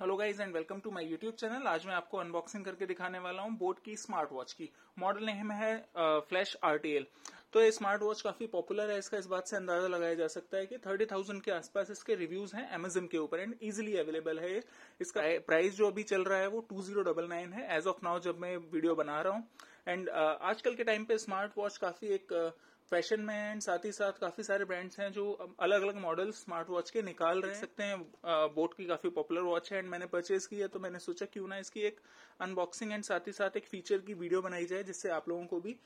hello guys and welcome to my YouTube channel आज मैं आपको अनबॉक्सिंग करके दिखाने वाला हूँ बोट की स्मार्ट वॉच की मॉडल नेम है फ्लैश आरटीएल तो ये स्मार्ट वॉच काफी पॉपुलर है इसका इस बात से अंदाजा लगाया जा सकता है कि थर्टी थाउजेंड के आसपास इसके रिव्यूज हैं अमेजन के ऊपर एंड इजिली अवेलेबल है इसका प्राइस जो अभी चल रहा है वो टू है एज ऑफ नाउ जब मैं वीडियो बना रहा हूँ एंड uh, आजकल के टाइम पे स्मार्ट वॉच काफी एक uh, फैशन में एंड साथ ही साथ काफी सारे ब्रांड्स हैं जो अलग अलग मॉडल स्मार्ट वॉच के निकाल रहे सकते हैं बोट की काफी पॉपुलर वॉच है एंड मैंने परचेज की है तो मैंने सोचा क्यों ना इसकी एक अनबॉक्सिंग एंड साथ ही साथ एक फीचर की वीडियो बनाई जाए जिससे आप लोगों को भी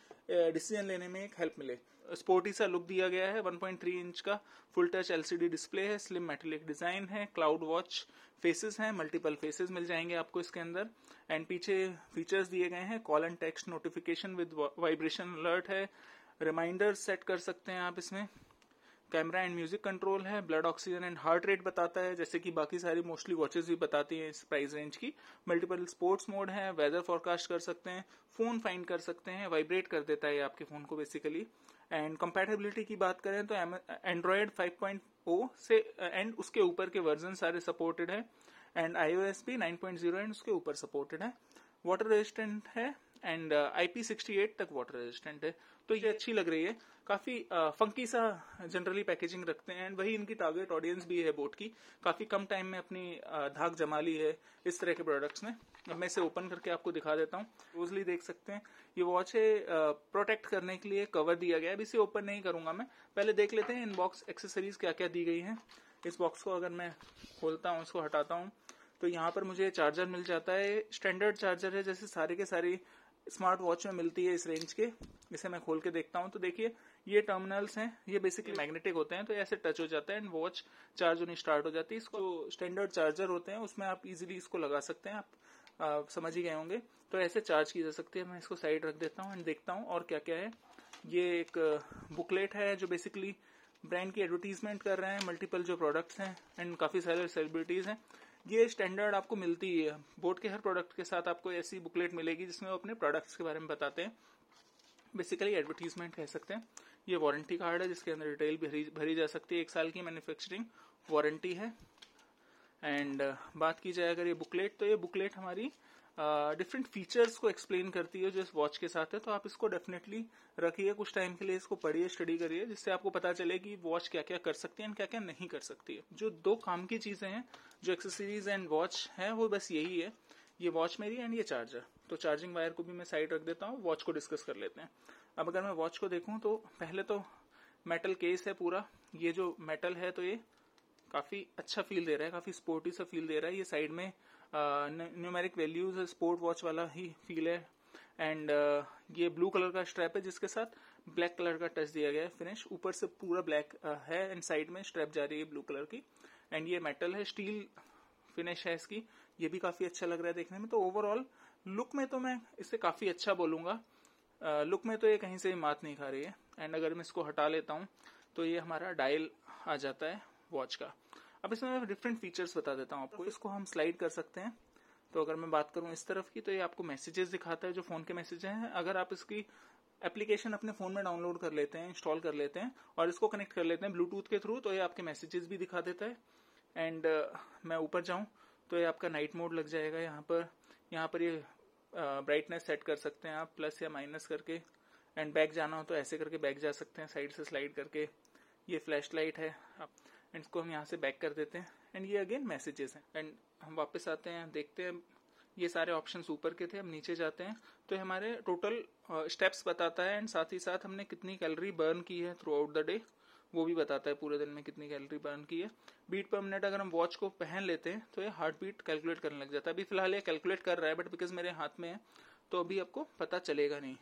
डिसीजन लेने में एक हेल्प मिले स्पोर्टी सा लुक दिया गया है 1.3 इंच का फुल टच एलसीडी डिस्प्ले है स्लिम मेटेलिक डिजाइन है क्लाउड वॉच फेसेस हैं मल्टीपल फेसेस मिल जाएंगे आपको इसके अंदर एंड पीछे फीचर्स दिए गए हैं call and text notification with vibration alert है रिमाइंडर सेट कर सकते हैं आप इसमें कैमरा एंड म्यूजिक कंट्रोल है blood oxygen and heart rate बताता है जैसे कि बाकी सारी मोस्टली वॉचेस भी बताती हैं इस प्राइस रेंज की मल्टीपल स्पोर्ट्स मोड है वेदर फोरकास्ट कर सकते हैं फोन फाइंड कर सकते हैं वाइब्रेट कर देता है आपके फोन को बेसिकली एंड कंपेटेबिलिटी की बात करें तो एंड्रॉयड ओ oh से एंड उसके ऊपर के वर्जन सारे सपोर्टेड है एंड आईओएस भी जीरो एंड उसके ऊपर सपोर्टेड है वाटर रेजिस्टेंट है एंड आई सिक्सटी एट तक वाटर रेजिस्टेंट है तो ये अच्छी लग रही है काफी फंकी uh, सा जनरली पैकेजिंग रखते हैं एंड वही इनकी टारगेट ऑडियंस भी है बोट की काफी कम टाइम में अपनी uh, धाक जमा ली है इस तरह के प्रोडक्ट्स ने अब मैं इसे ओपन करके आपको दिखा देता हूँ क्लोजली देख सकते हैं ये वॉच है प्रोटेक्ट uh, करने के लिए कवर दिया गया है अब इसे ओपन नहीं करूंगा मैं पहले देख लेते हैं इनबॉक्स एक्सेसरीज क्या क्या दी गई है इस बॉक्स को अगर मैं खोलता हूँ इसको हटाता हूँ तो यहाँ पर मुझे चार्जर मिल जाता है स्टैंडर्ड चार्जर है जैसे सारे के सारे स्मार्ट वॉच में मिलती है इस रेंज के इसे मैं खोल के देखता हूँ तो देखिए ये टर्मिनल्स हैं ये बेसिकली मैग्नेटिक होते हैं तो ऐसे टच हो जाता है एंड वॉच चार्ज होनी स्टार्ट हो जाती है इसको स्टैंडर्ड चार्जर होते हैं उसमें आप इजीली इसको लगा सकते हैं आप समझ ही गए होंगे तो ऐसे चार्ज की जा सकती है मैं इसको साइड रख देता हूँ एंड देखता हूँ और क्या क्या है ये एक बुकलेट uh, है जो बेसिकली ब्रांड की एडवर्टीजमेंट कर रहे हैं मल्टीपल जो प्रोडक्ट्स हैं एंड काफ़ी सारे सेलिब्रिटीज़ हैं ये स्टैंडर्ड आपको मिलती है बोर्ड के हर प्रोडक्ट के साथ आपको ऐसी बुकलेट मिलेगी जिसमें वो अपने प्रोडक्ट्स के बारे में बताते हैं बेसिकली एडवर्टीजमेंट कह सकते हैं ये वारंटी कार्ड है जिसके अंदर डिटेल भरी भरी जा सकती है एक साल की मैन्युफैक्चरिंग वारंटी है एंड बात की जाए अगर ये बुकलेट तो ये बुकलेट हमारी डिफरेंट uh, फीचर्स को एक्सप्लेन करती है जो इस वॉच के साथ है तो आप इसको डेफिनेटली रखिए कुछ टाइम के लिए इसको पढ़िए स्टडी करिए जिससे आपको पता चले कि वॉच क्या क्या कर सकती है एंड क्या क्या नहीं कर सकती है जो दो काम की चीजें हैं जो एक्सेसरीज एंड वॉच है वो बस यही है ये वॉच मेरी एंड ये चार्जर तो चार्जिंग वायर को भी मैं साइड रख देता हूँ वॉच को डिस्कस कर लेते हैं अब अगर मैं वॉच को देखूँ तो पहले तो मेटल केस है पूरा ये जो मेटल है तो ये काफी अच्छा फील दे रहा है काफी स्पोर्टी सा फील दे रहा है ये साइड में न्यूमेरिक वैल्यूज स्पोर्ट वॉच वाला ही फील है एंड uh, ये ब्लू कलर का स्ट्रैप है जिसके साथ ब्लैक कलर का टच दिया गया है फिनिश ऊपर से पूरा ब्लैक uh, है एंड साइड में स्ट्रैप जा रही है ब्लू कलर की एंड ये मेटल है स्टील फिनिश है इसकी ये भी काफी अच्छा लग रहा है देखने में तो ओवरऑल लुक में तो मैं इसे काफी अच्छा बोलूंगा लुक uh, में तो ये कहीं से मात नहीं खा रही है एंड अगर मैं इसको हटा लेता हूँ तो ये हमारा डायल आ जाता है वॉच का अब इसमें मैं डिफरेंट फीचर्स बता देता हूँ आपको इसको हम स्लाइड कर सकते हैं तो अगर मैं बात करूँ इस तरफ की तो ये आपको मैसेजेस दिखाता है जो फोन के मैसेज हैं अगर आप इसकी एप्लीकेशन अपने फोन में डाउनलोड कर लेते हैं इंस्टॉल कर लेते हैं और इसको कनेक्ट कर लेते हैं ब्लूटूथ के थ्रू तो ये आपके मैसेजेस भी दिखा देता है एंड uh, मैं ऊपर जाऊं तो ये आपका नाइट मोड लग जाएगा यहाँ पर यहाँ पर ये ब्राइटनेस uh, सेट कर सकते हैं आप प्लस या माइनस करके एंड बैक जाना हो तो ऐसे करके बैक जा सकते हैं साइड से स्लाइड करके ये फ्लैश लाइट है आप एंड इसको हम यहाँ से बैक कर देते हैं एंड ये अगेन मैसेजेस हैं एंड हम वापस आते हैं देखते हैं ये सारे ऑप्शन ऊपर के थे हम नीचे जाते हैं तो हमारे टोटल स्टेप्स बताता है एंड साथ ही साथ हमने कितनी कैलोरी बर्न की है थ्रू आउट द डे वो भी बताता है पूरे दिन में कितनी कैलोरी बर्न की है बीट पर मिनट अगर हम वॉच को पहन लेते हैं तो ये हार्ट बीट कैलकुलेट करने लग जाता है अभी फिलहाल ये कैलकुलेट कर रहा है बट बिकॉज मेरे हाथ में है तो अभी आपको पता चलेगा नहीं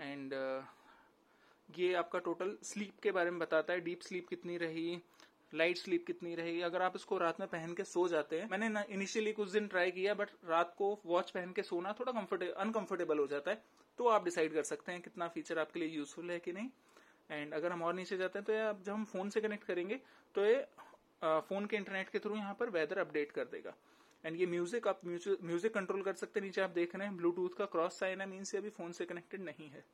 एंड uh, ये आपका टोटल स्लीप के बारे में बताता है डीप स्लीप कितनी रही लाइट स्लीप कितनी रही अगर आप इसको रात में पहन के सो जाते हैं मैंने इनिशियली कुछ दिन ट्राई किया बट रात को वॉच पहन के सोना थोड़ा अनकंफर्टेबल हो जाता है तो आप डिसाइड कर सकते हैं कितना फीचर आपके लिए यूजफुल है कि नहीं एंड अगर हम और नीचे जाते हैं तो आप जब हम फोन से कनेक्ट करेंगे तो ये फोन के इंटरनेट के थ्रू यहाँ पर वेदर अपडेट कर देगा एंड ये म्यूजिक आप म्यूजिक कंट्रोल कर सकते हैं नीचे आप देख रहे हैं ब्लूटूथ का क्रॉस साइन है मीन से अभी फोन से कनेक्टेड नहीं है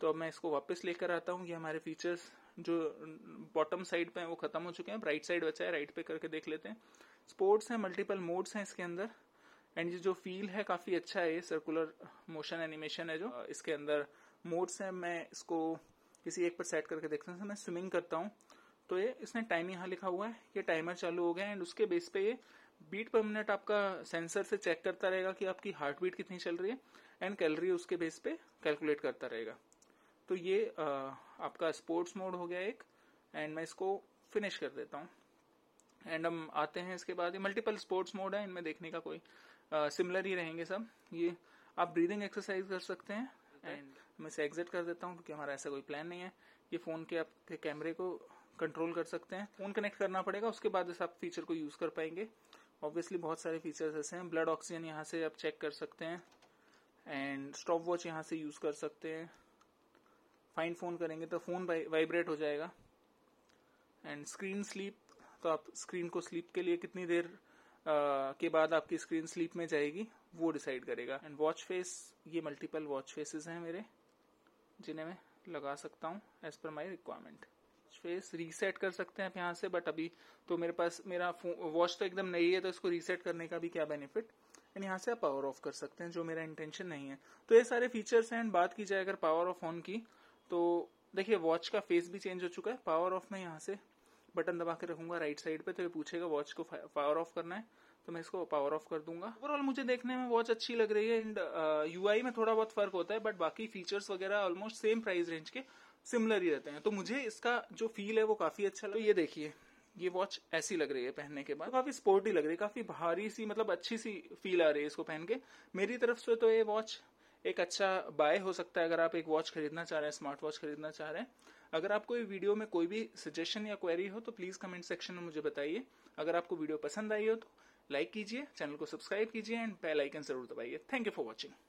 तो अब मैं इसको वापस लेकर आता हूँ ये हमारे फीचर्स जो बॉटम साइड पे हैं वो खत्म हो चुके हैं राइट साइड बचा है राइट पे करके देख लेते हैं स्पोर्ट्स हैं मल्टीपल मोड्स हैं इसके अंदर एंड ये जो फील है काफी अच्छा है ये सर्कुलर मोशन एनिमेशन है जो इसके अंदर मोड्स हैं मैं इसको किसी एक पर सेट करके देखता हूँ मैं स्विमिंग करता हूँ तो ये इसने टाइम यहाँ लिखा हुआ है ये टाइमर चालू हो गया एंड उसके बेस पे ये बीट पर मिनट आपका सेंसर से चेक करता रहेगा कि आपकी हार्ट बीट कितनी चल रही है एंड कैलरी उसके बेस पे कैलकुलेट करता रहेगा तो ये आ, आपका स्पोर्ट्स मोड हो गया एक एंड मैं इसको फिनिश कर देता हूँ एंड हम आते हैं इसके बाद मल्टीपल स्पोर्ट्स मोड है इनमें देखने का कोई सिमिलर ही रहेंगे सब ये आप ब्रीदिंग एक्सरसाइज कर सकते हैं एंड मैं इसे एग्जिट कर देता हूँ क्योंकि हमारा ऐसा कोई प्लान नहीं है ये फोन के आपके कैमरे को कंट्रोल कर सकते हैं फोन कनेक्ट करना पड़ेगा उसके बाद इस आप फीचर को यूज कर पाएंगे ऑब्वियसली बहुत सारे फीचर्स ऐसे हैं ब्लड ऑक्सीजन यहाँ से आप चेक कर सकते हैं एंड स्टॉप वॉच यहाँ से यूज कर सकते हैं फाइन फोन करेंगे तो फोन वाइब्रेट हो जाएगा एंड स्क्रीन स्लीप तो आप स्क्रीन को स्लीप के लिए कितनी देर uh, के बाद आपकी स्क्रीन स्लीप में जाएगी वो डिसाइड करेगा एंड वॉच फेस ये मल्टीपल वॉच फेसेस हैं मेरे जिन्हें मैं लगा सकता हूँ एज पर माई रिक्वायरमेंट फेस रीसेट कर सकते हैं आप यहाँ से बट अभी तो मेरे पास मेरा वॉच तो एकदम नई है तो इसको रीसेट करने का भी क्या बेनिफिट एंड यहाँ से आप पावर ऑफ कर सकते हैं जो मेरा इंटेंशन नहीं है तो ये सारे फीचर्स हैं एंड बात की जाए अगर पावर ऑफ ऑन की तो देखिए वॉच का फेस भी चेंज हो चुका है पावर ऑफ में यहाँ से बटन दबा के रखूंगा राइट साइड पे तो ये पूछेगा वॉच को पावर ऑफ करना है तो मैं इसको पावर ऑफ कर दूंगा ओवरऑल मुझे देखने में वॉच अच्छी लग रही है एंड यूआई uh, में थोड़ा बहुत फर्क होता है बट बाकी फीचर्स वगैरह ऑलमोस्ट सेम प्राइस रेंज के सिमिलर ही रहते हैं तो मुझे इसका जो फील है वो काफी अच्छा लगा तो ये देखिए ये वॉच ऐसी लग रही है पहनने के बाद तो काफी स्पोर्टी लग रही है काफी भारी सी मतलब अच्छी सी फील आ रही है इसको पहन के मेरी तरफ से तो ये वॉच एक अच्छा बाय हो सकता है अगर आप एक वॉच खरीदना चाह रहे हैं स्मार्ट वॉच खरीदना चाह रहे हैं अगर आपको ये वीडियो में कोई भी सजेशन या क्वेरी हो तो प्लीज कमेंट सेक्शन में मुझे बताइए अगर आपको वीडियो पसंद आई हो तो लाइक कीजिए चैनल को सब्सक्राइब कीजिए एंड बेल आइकन जरूर दबाइए थैंक यू फॉर वॉचिंग